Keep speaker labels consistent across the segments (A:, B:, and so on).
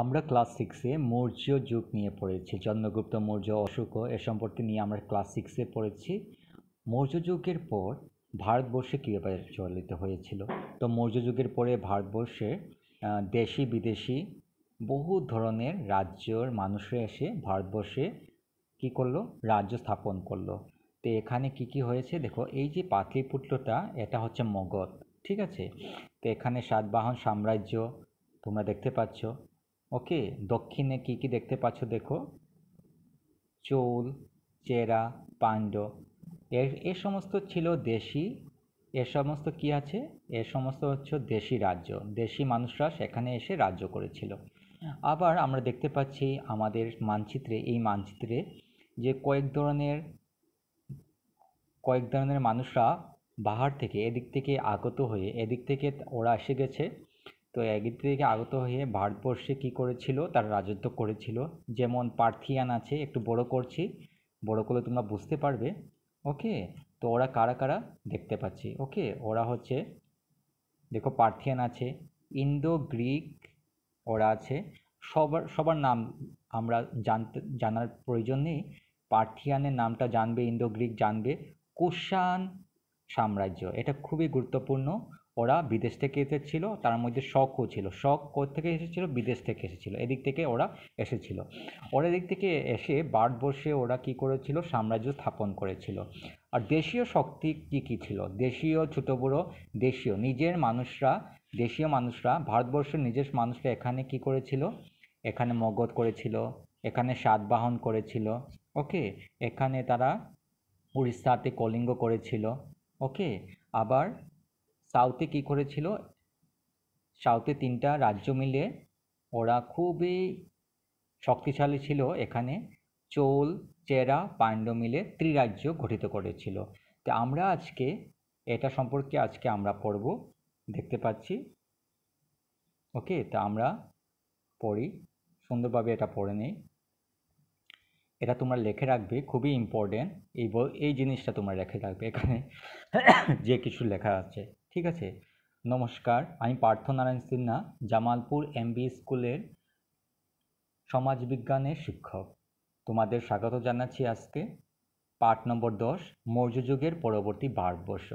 A: আমরা ক্লাস সিক্সে মৌর্য যুগ নিয়ে পড়েছি চন্দ্রগুপ্ত মৌর্য অশোক এ সম্পর্কে নিয়ে আমরা ক্লাস সিক্সে পড়েছি মৌর্য যুগের পর ভারতবর্ষে কীভাবে প্রচলিত হয়েছিল তো মৌর্য যুগের পরে ভারতবর্ষে দেশি বিদেশি বহু ধরনের রাজ্যর মানুষরা এসে ভারতবর্ষে কি করলো রাজ্য স্থাপন করলো তো এখানে কি কি হয়েছে দেখো এই যে পাটলিপুত্রটা এটা হচ্ছে মগধ ঠিক আছে তো এখানে সাতবাহন সাম্রাজ্য তোমরা দেখতে পাচ্ছ ওকে দক্ষিণে কি কি দেখতে পাচ্ছ দেখো চোল চেরা পাণ্ড এর এ সমস্ত ছিল দেশি এ সমস্ত কি আছে এ সমস্ত হচ্ছে দেশি রাজ্য দেশি মানুষরা সেখানে এসে রাজ্য করেছিল আবার আমরা দেখতে পাচ্ছি আমাদের মানচিত্রে এই মানচিত্রে যে কয়েক ধরনের কয়েক ধরনের মানুষরা বাহার থেকে এদিক থেকে আগত হয়ে এদিক থেকে ওরা এসে গেছে তো এগির থেকে আগত হয়ে ভারতবর্ষে কি করেছিল তার রাজত্ব করেছিল যেমন পার্থিয়ান আছে একটু বড় করছি বড় করলে তোমরা বুঝতে পারবে ওকে তো ওরা কারা কারা দেখতে পাচ্ছি ওকে ওরা হচ্ছে দেখো পার্থিয়ান আছে ইন্দো গ্রিক ওরা আছে সবার সবার নাম আমরা জানতে জানার প্রয়োজন নেই পার্থিয়ানের নামটা জানবে ইন্দো গ্রিক জানবে কুষাণ সাম্রাজ্য এটা খুবই গুরুত্বপূর্ণ ওরা বিদেশ থেকে এসেছিল তার মধ্যে শখও ছিল শখ থেকে এসেছিল বিদেশ থেকে এসেছিল এদিক থেকে ওরা এসেছিল ওরা এদিক থেকে এসে ভারতবর্ষে ওরা কি করেছিল সাম্রাজ্য স্থাপন করেছিল আর দেশীয় শক্তি কী কী ছিল দেশীয় ছোট বড়ো দেশীয় নিজের মানুষরা দেশীয় মানুষরা ভারতবর্ষের নিজের মানুষরা এখানে কি করেছিল এখানে মগধ করেছিল এখানে সাতবাহন করেছিল ওকে এখানে তারা উড়িষ্যাতে কলিঙ্গ করেছিল ওকে আবার সাউথে কি করেছিল সাউথে তিনটা রাজ্য মিলে ওরা খুবই শক্তিশালী ছিল এখানে চোল চেরা পাণ্ড্য মিলে ত্রিরাজ্য গঠিত করেছিল তো আমরা আজকে এটা সম্পর্কে আজকে আমরা পড়ব দেখতে পাচ্ছি ওকে তা আমরা পড়ি সুন্দরভাবে এটা পড়ে নিই এটা তোমরা লেখে রাখবে খুবই ইম্পর্টেন্ট এই এই জিনিসটা তোমরা লেখে রাখবে এখানে যে কিছু লেখা আছে ঠিক আছে নমস্কার আমি পার্থ নারায়ণ সিনহা জামালপুর এমবি স্কুলের সমাজবিজ্ঞানের শিক্ষক তোমাদের স্বাগত জানাচ্ছি আজকে পাঠ নম্বর দশ মৌর্যযুগের পরবর্তী ভারতবর্ষ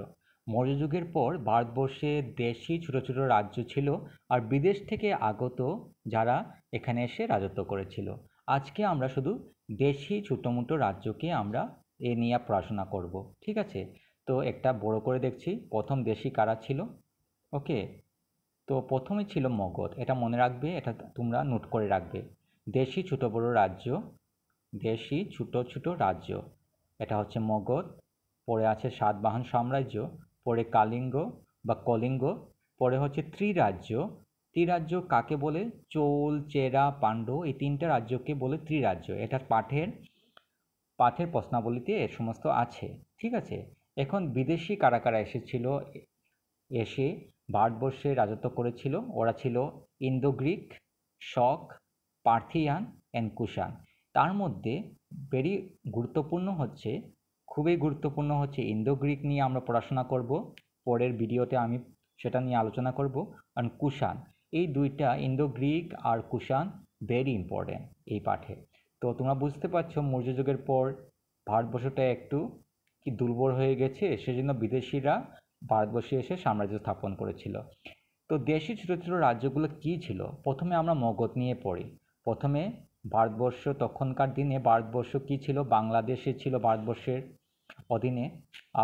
A: মৌর্যযুগের পর ভারতবর্ষে দেশি ছোট ছোটো রাজ্য ছিল আর বিদেশ থেকে আগত যারা এখানে এসে রাজত্ব করেছিল আজকে আমরা শুধু দেশি মোটো রাজ্যকে আমরা এ নিয়ে পড়াশোনা করব ঠিক আছে তো একটা বড় করে দেখছি প্রথম দেশি কারা ছিল ওকে তো প্রথমে ছিল মগধ এটা মনে রাখবে এটা তোমরা নোট করে রাখবে দেশি ছোট বড় রাজ্য দেশি ছোট ছোট রাজ্য এটা হচ্ছে মগধ পরে আছে সাতবাহন সাম্রাজ্য পরে কালিঙ্গ বা কলিঙ্গ পরে হচ্ছে ত্রিরাজ্য ত্রিরাজ্য কাকে বলে চোল চেরা পাণ্ড এই তিনটা রাজ্যকে বলে ত্রিরাজ্য এটা পাঠের পাঠের প্রশ্নাবলীতে এ সমস্ত আছে ঠিক আছে এখন বিদেশি কারা কারা এসেছিল এসে ভারতবর্ষে রাজত্ব করেছিল ওরা ছিল Indo Greek Shaka Parthian and Kushan তার মধ্যে বেরি গুরুত্বপূর্ণ হচ্ছে খুবই গুরুত্বপূর্ণ হচ্ছে ইন্দো গ্রিক নিয়ে আমরা পড়াশোনা করব পরের ভিডিওতে আমি সেটা নিয়ে আলোচনা করব কারণ কুষাণ এই দুইটা ইন্দো গ্রিক আর কুষাণ ভেরি ইম্পর্ট্যান্ট এই পাঠে তো তোমরা বুঝতে পারছো মৌর্য যুগের পর ভারতবর্ষটা একটু কি দুর্বল হয়ে গেছে সেজন্য বিদেশিরা ভারতবর্ষে এসে সাম্রাজ্য স্থাপন করেছিল তো দেশি ছোটো ছোটো রাজ্যগুলো কী ছিল প্রথমে আমরা মগধ নিয়ে পড়ি প্রথমে ভারতবর্ষ তখনকার দিনে ভারতবর্ষ কী ছিল বাংলাদেশে ছিল ভারতবর্ষের অধীনে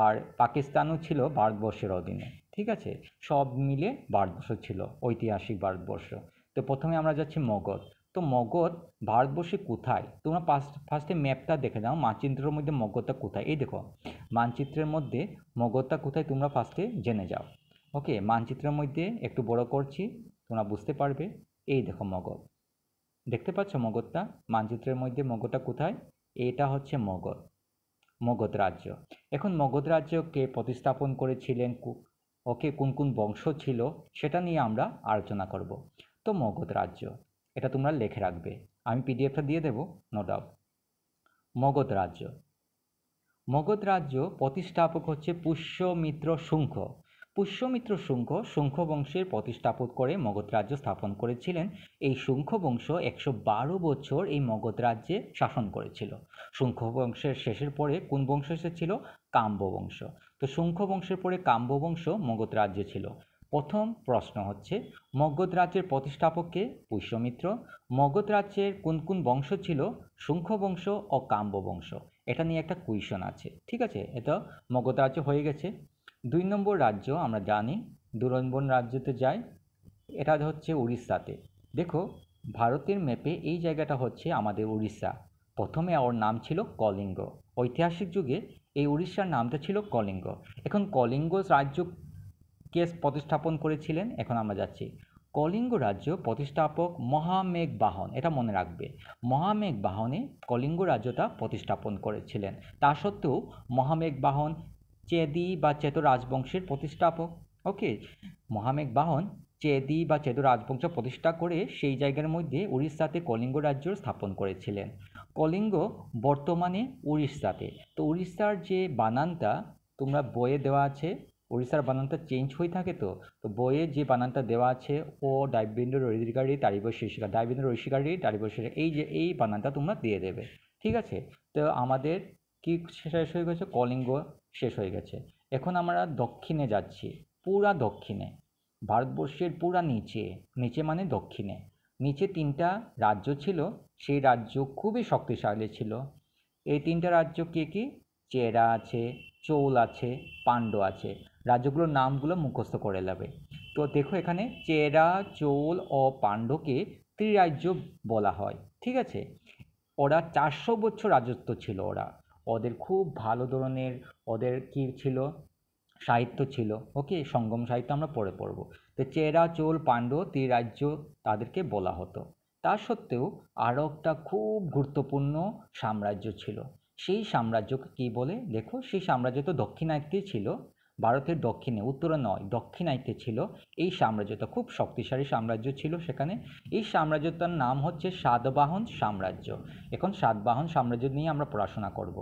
A: আর পাকিস্তানও ছিল ভারতবর্ষের অধীনে ঠিক আছে সব মিলে ভারতবর্ষ ছিল ঐতিহাসিক ভারতবর্ষ তো প্রথমে আমরা যাচ্ছি মগধ তো মগধ ভারতবর্ষে কোথায় তোমরা ফার্স্টে ম্যাপটা দেখে নাও মানচিত্রের মধ্যে মগধটা কোথায় এই দেখো মানচিত্রের মধ্যে মগধটা কোথায় তোমরা ফার্স্টে জেনে যাও ওকে মানচিত্রের মধ্যে একটু বড় করছি তোমরা বুঝতে পারবে এই দেখো মগধ দেখতে পাচ্ছ মগধটা মানচিত্রের মধ্যে মগধটা কোথায় এটা হচ্ছে মগধ মগধ রাজ্য এখন মগধ রাজ্যকে প্রতিস্থাপন করেছিলেন ওকে কোন কোন বংশ ছিল সেটা নিয়ে আমরা আলোচনা করব তো মগধ রাজ্য এটা তোমরা লেখে রাখবে আমি পিডিএফটা দিয়ে দেব নো ডাউট মগধ রাজ্য মগধ রাজ্য প্রতিষ্ঠাপক হচ্ছে পুষ্যমিত্র শুঙ্খ পুষ্যমিত্র শুঙ্খ শুঙ্খ বংশের প্রতিষ্ঠাপক করে মগধ রাজ্য স্থাপন করেছিলেন এই শুঙ্খ বংশ একশো বারো বছর এই মগধ রাজ্যে শাসন করেছিল শুঙ্খ বংশের শেষের পরে কোন বংশ এসেছিল কাম্ব বংশ তো শুঙ্খ বংশের পরে কাম্ব বংশ মগধ রাজ্যে ছিল প্রথম প্রশ্ন হচ্ছে মগধ রাজ্যের প্রতিষ্ঠাপককে পুষ্যমিত্র মগধ রাজ্যের কোন কোন বংশ ছিল শুঙ্খ বংশ ও কাম্ব বংশ এটা নিয়ে একটা কুইশন আছে ঠিক আছে এটা মগধ রাজ্য হয়ে গেছে দুই নম্বর রাজ্য আমরা জানি দুরম্বন রাজ্যতে যাই এটা হচ্ছে উড়িষ্যাতে দেখো ভারতের ম্যাপে এই জায়গাটা হচ্ছে আমাদের উড়িষ্যা প্রথমে ওর নাম ছিল কলিঙ্গ ঐতিহাসিক যুগে এই উড়িষ্যার নামটা ছিল কলিঙ্গ এখন কলিঙ্গ রাজ্য কেস প্রতিস্থাপন করেছিলেন এখন আমরা যাচ্ছি কলিঙ্গ রাজ্য প্রতিষ্ঠাপক মহামেঘ বাহন এটা মনে রাখবে মহামেঘ বাহনে কলিঙ্গ রাজ্যটা প্রতিষ্ঠাপন করেছিলেন তা সত্ত্বেও মহামেঘ বাহন চেদি বা চেত রাজবংশের প্রতিষ্ঠাপক ওকে মহামেঘ বাহন চেদি বা চেত রাজবংশ প্রতিষ্ঠা করে সেই জায়গার মধ্যে উড়িষ্যাতে কলিঙ্গ রাজ্য স্থাপন করেছিলেন কলিঙ্গ বর্তমানে উড়িষ্যাতে তো উড়িষ্যার যে বানানটা তোমরা বয়ে দেওয়া আছে ওড়িশার বানানটা চেঞ্জ হয়ে থাকে তো তো বইয়ে যে বানানটা দেওয়া আছে ও ডাইবিন্দু ঋষিকারী তারিব শীর্ষিকা ডাইবিন্দু ঋষিকারী তারিব শীর্ষিকা এই যে এই বানানটা তোমরা দিয়ে দেবে ঠিক আছে তো আমাদের কি শেষ হয়ে গেছে কলিঙ্গ শেষ হয়ে গেছে এখন আমরা দক্ষিণে যাচ্ছি পুরা দক্ষিণে ভারতবর্ষের পুরা নিচে নিচে মানে দক্ষিণে নিচে তিনটা রাজ্য ছিল সেই রাজ্য খুবই শক্তিশালী ছিল এই তিনটা রাজ্য কে কি চেরা আছে চোল আছে পাণ্ড আছে রাজ্যগুলোর নামগুলো মুখস্থ করে নেবে তো দেখো এখানে চেরা চোল ও পাণ্ডকে ত্রিরাজ্য বলা হয় ঠিক আছে ওরা চারশো বছর রাজত্ব ছিল ওরা ওদের খুব ভালো ধরনের ওদের কী ছিল সাহিত্য ছিল ওকে সঙ্গম সাহিত্য আমরা পড়ে পড়ব তো চেরা চোল পাণ্ড ত্রিরাজ্য তাদেরকে বলা হতো তা সত্ত্বেও আরও একটা খুব গুরুত্বপূর্ণ সাম্রাজ্য ছিল সেই সাম্রাজ্যকে কী বলে দেখো সেই সাম্রাজ্য তো দক্ষিণাত্যে ছিল ভারতের দক্ষিণে উত্তরে নয় দক্ষিণাইতে ছিল এই সাম্রাজ্যটা খুব শক্তিশালী সাম্রাজ্য ছিল সেখানে এই সাম্রাজ্যটার নাম হচ্ছে সাতবাহন সাম্রাজ্য এখন সাতবাহন সাম্রাজ্য নিয়ে আমরা পড়াশোনা করব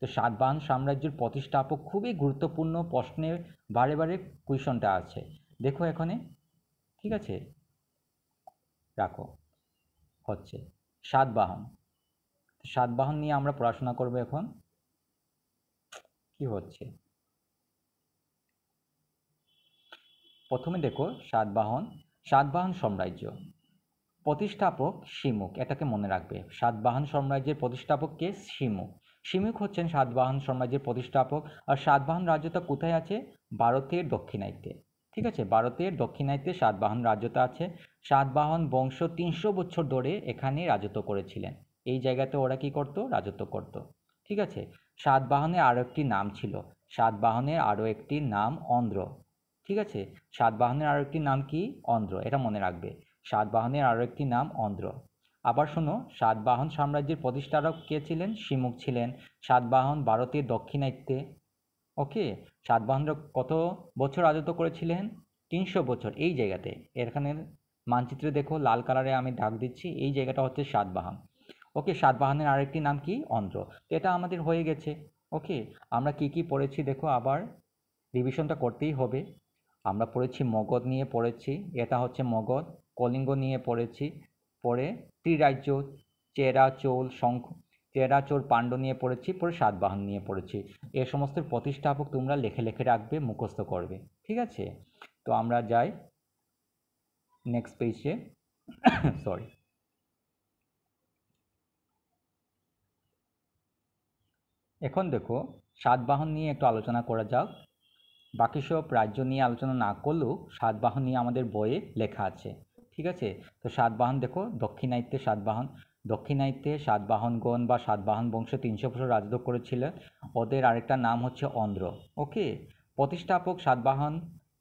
A: তো সাতবাহন সাম্রাজ্যের প্রতিষ্ঠাপক খুবই গুরুত্বপূর্ণ প্রশ্নের বারে বারে কুইশনটা আছে দেখো এখানে ঠিক আছে রাখো হচ্ছে সাতবাহন সাতবাহন নিয়ে আমরা পড়াশোনা করব এখন কি হচ্ছে প্রথমে দেখো সাতবাহন সাতবাহন সাম্রাজ্য প্রতিষ্ঠাপক শিমুক এটাকে মনে রাখবে সাতবাহন সাম্রাজ্যের প্রতিষ্ঠাপক কে শিমুক শিমুক হচ্ছেন সাতবাহন সাম্রাজ্যের প্রতিষ্ঠাপক আর সাতবাহন রাজ্যটা কোথায় আছে ভারতের দক্ষিণাইতে ঠিক আছে ভারতের দক্ষিণাইতে সাতবাহন রাজ্যটা আছে সাতবাহন বংশ তিনশো বছর ধরে এখানে রাজত্ব করেছিলেন এই জায়গাতে ওরা কি করত রাজত্ব করত ঠিক আছে সাতবাহনের আরও একটি নাম ছিল সাতবাহনের আরও একটি নাম অন্ধ্র ঠিক আছে সাতবাহনের আরও একটি নাম কি অন্ধ্র এটা মনে রাখবে সাতবাহনের আরও একটি নাম অন্ধ্র আবার শোনো সাতবাহন সাম্রাজ্যের প্রতিষ্ঠারক কে ছিলেন শিমুক ছিলেন সাতবাহন ভারতের দক্ষিণাত্যে ওকে সাতবাহনরা কত বছর রাজত্ব করেছিলেন তিনশো বছর এই জায়গাতে এখানে মানচিত্রে দেখো লাল কালারে আমি ডাক দিচ্ছি এই জায়গাটা হচ্ছে সাতবাহন ওকে সাতবাহনের আরেকটি নাম কি অন্ধ্র এটা আমাদের হয়ে গেছে ওকে আমরা কি কি পড়েছি দেখো আবার রিভিশনটা করতেই হবে আমরা পড়েছি মগধ নিয়ে পড়েছি এটা হচ্ছে মগধ কলিঙ্গ নিয়ে পড়েছি পরে ত্রিরাজ্য চেরা চোল শঙ্খ চেরা চোর পাণ্ড নিয়ে পড়েছি পরে সাতবাহন নিয়ে পড়েছি এ সমস্ত প্রতিষ্ঠাপক তোমরা লেখে লেখে রাখবে মুখস্থ করবে ঠিক আছে তো আমরা যাই নেক্সট পেজে সরি এখন দেখো সাতবাহন নিয়ে একটু আলোচনা করা যাক বাকি সব রাজ্য নিয়ে আলোচনা না করলেও সাতবাহন নিয়ে আমাদের বইয়ে লেখা আছে ঠিক আছে তো সাতবাহন দেখো দক্ষিণায়িত্যে সাতবাহন দক্ষিণায়িত্যে সাতবাহনগণ বা সাতবাহন বংশ তিনশো বছর রাজত্ব করেছিলেন ওদের আরেকটা নাম হচ্ছে অন্ধ্র ওকে প্রতিষ্ঠাপক সাতবাহন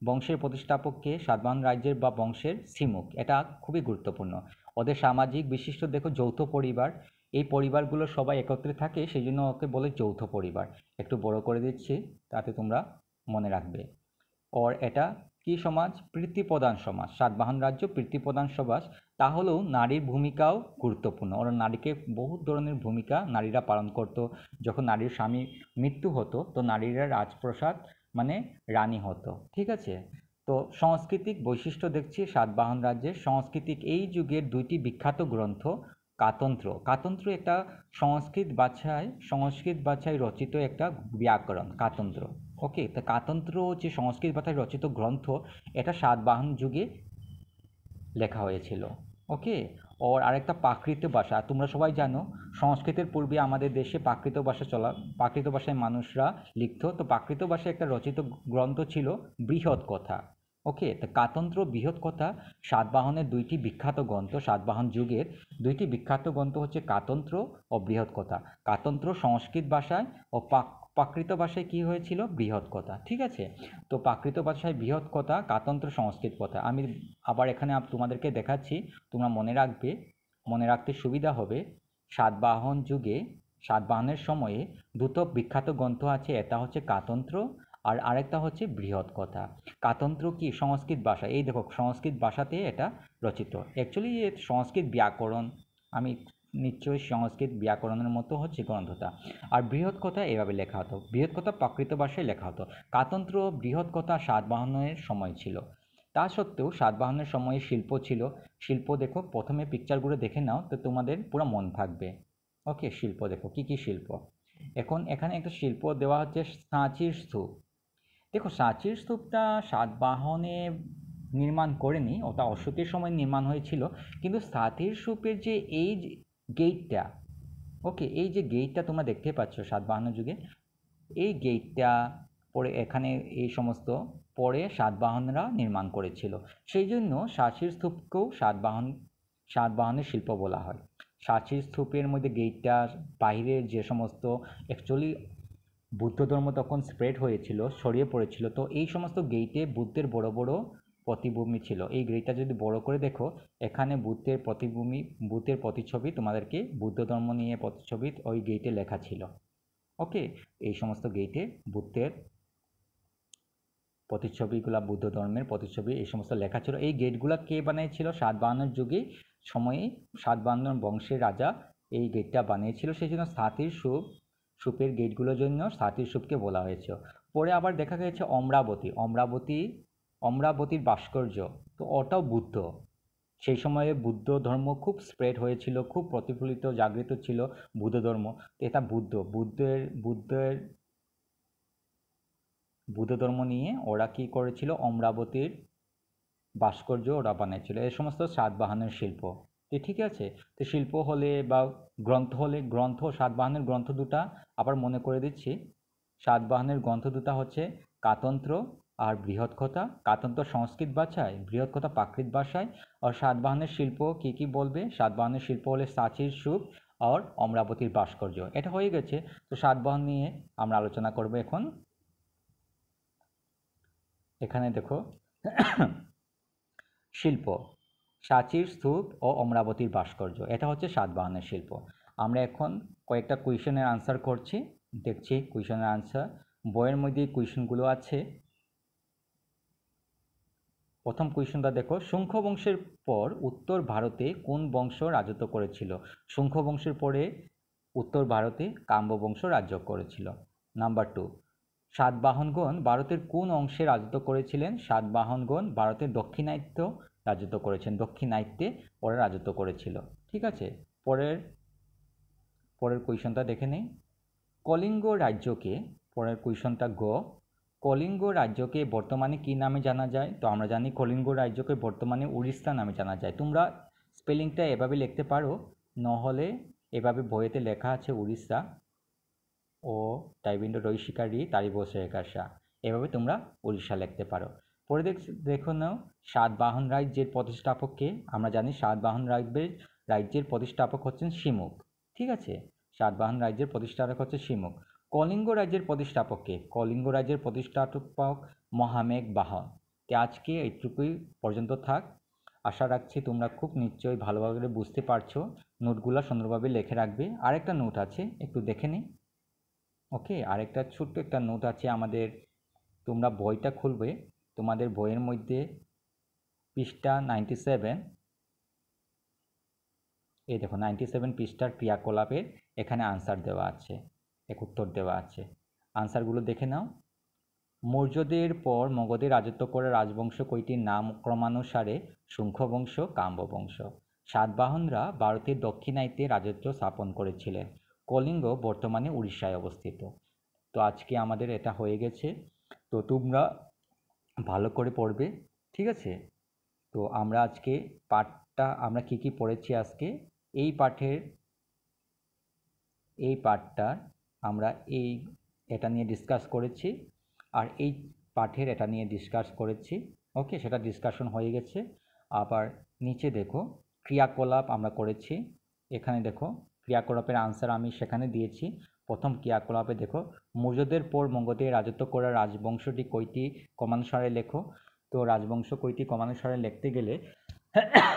A: বংশের প্রতিষ্ঠাপককে সাতবাহন রাজ্যের বা বংশের সিমুক এটা খুবই গুরুত্বপূর্ণ ওদের সামাজিক বিশিষ্ট দেখো যৌথ পরিবার এই পরিবারগুলো সবাই একত্রে থাকে সেই জন্য ওকে বলে যৌথ পরিবার একটু বড় করে দিচ্ছি তাতে তোমরা মনে রাখবে ওর এটা কি সমাজ প্রীতিপ্রধান সমাজ সাতবাহন রাজ্য প্রীতিপ্রধান সমাজ তাহলেও নারীর ভূমিকাও গুরুত্বপূর্ণ ওরা নারীকে বহু ধরনের ভূমিকা নারীরা পালন করত যখন নারীর স্বামী মৃত্যু হতো তো নারীরা রাজপ্রসাদ মানে রানী হতো ঠিক আছে তো সাংস্কৃতিক বৈশিষ্ট্য দেখছি সাতবাহন রাজ্যের সাংস্কৃতিক এই যুগের দুইটি বিখ্যাত গ্রন্থ কাতন্ত্র কাতন্ত্র একটা সংস্কৃত বাছায় সংস্কৃত বাছায় রচিত একটা ব্যাকরণ কাতন্ত্র ওকে তা কাতন্ত্র যে সংস্কৃত ভাষায় রচিত গ্রন্থ এটা সাতবাহন যুগে লেখা হয়েছিল ওকে ওর আরেকটা প্রাকৃত ভাষা তোমরা সবাই জানো সংস্কৃতের পূর্বে আমাদের দেশে প্রাকৃত ভাষা চলা প্রাকৃত ভাষায় মানুষরা লিখত তো প্রাকৃত ভাষায় একটা রচিত গ্রন্থ ছিল বৃহৎ কথা ওকে তো কাতন্ত্র বৃহৎ কথা সাতবাহনের দুইটি বিখ্যাত গ্রন্থ সাতবাহন যুগের দুইটি বিখ্যাত গ্রন্থ হচ্ছে কাতন্ত্র ও বৃহৎ কথা কাতন্ত্র সংস্কৃত ভাষায় ও পাক প্রাকৃত ভাষায় কি হয়েছিল বৃহৎ কথা ঠিক আছে তো প্রাকৃত ভাষায় বৃহৎ কথা কাতন্ত্র সংস্কৃত কথা আমি আবার এখানে তোমাদেরকে দেখাচ্ছি তোমরা মনে রাখবে মনে রাখতে সুবিধা হবে সাতবাহন যুগে সাতবাহনের সময়ে দুটো বিখ্যাত গ্রন্থ আছে এটা হচ্ছে কাতন্ত্র আর আরেকটা হচ্ছে বৃহৎ কথা কাতন্ত্র কি সংস্কৃত ভাষা এই দেখো সংস্কৃত ভাষাতে এটা রচিত অ্যাকচুয়ালি সংস্কৃত ব্যাকরণ আমি নিশ্চয়ই সংস্কৃত ব্যাকরণের মতো হচ্ছে গ্রন্থটা আর বৃহৎ কথা এভাবে লেখা হতো বৃহৎ কথা প্রাকৃত ভাষায় লেখা হতো কাতন্ত্র বৃহৎ কথা সাতবাহনের সময় ছিল তা সত্ত্বেও সাতবাহনের সময়ে শিল্প ছিল শিল্প দেখো প্রথমে পিকচারগুলো দেখে নাও তো তোমাদের পুরো মন থাকবে ওকে শিল্প দেখো কি কি শিল্প এখন এখানে একটা শিল্প দেওয়া হচ্ছে সাঁচির স্তূপ দেখো সাঁচির স্তূপটা সাতবাহনে নির্মাণ করেনি ওটা অশোকের সময় নির্মাণ হয়েছিল কিন্তু সাঁচির স্তূপের যে এই গেইটটা ওকে এই যে গেইটটা তোমরা দেখতে পাচ্ছ সাতবাহন যুগে এই গেইটটা পরে এখানে এই সমস্ত পরে সাতবাহনরা নির্মাণ করেছিল সেই জন্য শাসির স্তূপকেও সাতবাহন সাতবাহনের শিল্প বলা হয় সাচির স্তূপের মধ্যে গেইটটার বাইরের যে সমস্ত অ্যাকচুয়ালি বুদ্ধ ধর্ম তখন স্প্রেড হয়েছিল ছড়িয়ে পড়েছিল তো এই সমস্ত গেইটে বুদ্ধের বড় বড় প্রতিভূমি ছিল এই গ্রিকটা যদি বড় করে দেখো এখানে বুদ্ধের প্রতিভূমি বুদ্ধের প্রতিচ্ছবি তোমাদেরকে বুদ্ধ ধর্ম নিয়ে প্রতিচ্ছবি ওই গেইটে লেখা ছিল ওকে এই সমস্ত গেইটে বুদ্ধের প্রতিচ্ছবিগুলা বুদ্ধ ধর্মের প্রতিচ্ছবি এই সমস্ত লেখা ছিল এই গেটগুলো কে বানিয়েছিল সাত যুগে সময়ে সাত বংশের রাজা এই গেটটা বানিয়েছিল সেই জন্য সাতির সুপ সুপের গেটগুলোর জন্য সাতির সুপকে বলা হয়েছে পরে আবার দেখা গেছে অমরাবতী অমরাবতী অমরাবতীর ভাস্কর্য তো ওটাও বুদ্ধ সেই সময়ে বুদ্ধ ধর্ম খুব স্প্রেড হয়েছিল খুব প্রতিফলিত জাগৃত ছিল বুদ্ধ ধর্ম এটা বুদ্ধ বুদ্ধের বুদ্ধের বুদ্ধ ধর্ম নিয়ে ওরা কি করেছিল অমরাবতীর ভাস্কর্য ওরা বানিয়েছিল এ সমস্ত সাতবাহানের শিল্প তো ঠিক আছে তো শিল্প হলে বা গ্রন্থ হলে গ্রন্থ সাতবাহনের গ্রন্থ দুটা আবার মনে করে দিচ্ছি সাতবাহানের গ্রন্থ দুটা হচ্ছে কাতন্ত্র আর বৃহৎকথা কাতন্ত সংস্কৃত ভাষায় বৃহৎকথা প্রাকৃত ভাষায় আর সাতবাহনের শিল্প কি কি বলবে সাতবাহনের শিল্প হলে সাঁচির সুপ আর অমরাবতীর ভাস্কর্য এটা হয়ে গেছে তো সাতবাহন নিয়ে আমরা আলোচনা করব এখন এখানে দেখো শিল্প সাঁচির স্তূপ ও অমরাবতীর ভাস্কর্য এটা হচ্ছে সাতবাহনের শিল্প আমরা এখন কয়েকটা কুইশনের আনসার করছি দেখছি কুইশনের আনসার বইয়ের মধ্যে কুইশনগুলো আছে প্রথম কোয়েশনটা দেখো শুঙ্খ বংশের পর উত্তর ভারতে কোন বংশ রাজত্ব করেছিল শুঙ্খ বংশের পরে উত্তর ভারতে কাম্য বংশ রাজ্য করেছিল নাম্বার টু সাতবাহনগণ ভারতের কোন অংশে রাজত্ব করেছিলেন সাতবাহনগণ ভারতের দক্ষিণায়িত্য রাজত্ব করেছেন দক্ষিণায়িত্বে পরে রাজত্ব করেছিল ঠিক আছে পরের পরের কুইশনটা দেখে নেই কলিঙ্গ রাজ্যকে পরের কুইশনটা গ কলিঙ্গ রাজ্যকে বর্তমানে কী নামে জানা যায় তো আমরা জানি কলিঙ্গ রাজ্যকে বর্তমানে উড়িষ্যা নামে জানা যায় তোমরা স্পেলিংটা এভাবে লিখতে পারো নহলে এভাবে বইয়েতে লেখা আছে উড়িষ্যা ও টাইবিন্ড রৈশিকা রি তারি বসে একাশা এভাবে তোমরা উড়িষ্যা লিখতে পারো পরে দেখো নাও সাতবাহন রাজ্যের প্রতিষ্ঠাপককে আমরা জানি সাতবাহন রাজ্যের রাজ্যের প্রতিষ্ঠাপক হচ্ছেন শিমুক ঠিক আছে সাতবাহন রাজ্যের প্রতিষ্ঠাপক হচ্ছে শিমুক কলিঙ্গ রাজ্যের প্রতিষ্ঠাপককে কলিঙ্গ রাজ্যের প্রতিষ্ঠাপক মহামেঘ তে আজকে এইটুকুই পর্যন্ত থাক আশা রাখছি তোমরা খুব নিশ্চয়ই ভালোভাবে বুঝতে পারছো নোটগুলো সুন্দরভাবে লিখে রাখবে আরেকটা নোট আছে একটু দেখে নিই ওকে আরেকটা ছোট্ট একটা নোট আছে আমাদের তোমরা বইটা খুলবে তোমাদের বইয়ের মধ্যে পৃষ্ঠা নাইনটি সেভেন এই দেখো নাইনটি সেভেন পৃষ্ঠার ক্রিয়াকলাপের এখানে আনসার দেওয়া আছে এক উত্তর দেওয়া আছে আনসারগুলো দেখে নাও মৌর্যদের পর মগধের রাজত্ব করা রাজবংশ কয়টির নাম ক্রমানুসারে শুঙ্খবংশ কাম্ববংশ সাতবাহনরা ভারতের দক্ষিণাইতে রাজত্ব স্থাপন করেছিলেন কলিঙ্গ বর্তমানে উড়িষ্যায় অবস্থিত তো আজকে আমাদের এটা হয়ে গেছে তো তোমরা ভালো করে পড়বে ঠিক আছে তো আমরা আজকে পাঠটা আমরা কি কি পড়েছি আজকে এই পাঠের এই পাঠটার আমরা এই এটা নিয়ে ডিসকাস করেছি আর এই পাঠের এটা নিয়ে ডিসকাস করেছি ওকে সেটা ডিসকাশন হয়ে গেছে আবার নিচে দেখো ক্রিয়াকলাপ আমরা করেছি এখানে দেখো ক্রিয়াকলাপের আনসার আমি সেখানে দিয়েছি প্রথম ক্রিয়াকলাপে দেখো মুজদের পর মঙ্গতে রাজত্ব করা রাজবংশটি কইটি কমানুসারে লেখো তো রাজবংশ কইটি কমানুসারে লিখতে গেলে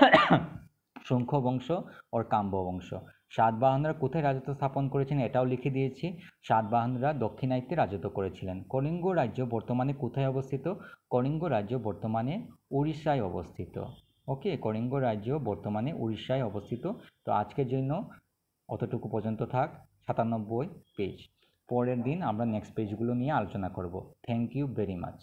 A: শঙ্খ বংশ ওর কাম্য বংশ সাতবাহনরা কোথায় রাজত্ব স্থাপন করেছেন এটাও লিখে দিয়েছি সাতবাহনরা দক্ষিণায়িত্যে রাজত্ব করেছিলেন কলিঙ্গ রাজ্য বর্তমানে কোথায় অবস্থিত কলিঙ্গ রাজ্য বর্তমানে উড়িষ্যায় অবস্থিত ওকে কলিঙ্গ রাজ্য বর্তমানে উড়িষ্যায় অবস্থিত তো আজকের জন্য অতটুকু পর্যন্ত থাক সাতানব্বই পেজ পরের দিন আমরা নেক্সট পেজগুলো নিয়ে আলোচনা করব থ্যাংক ইউ ভেরি মাচ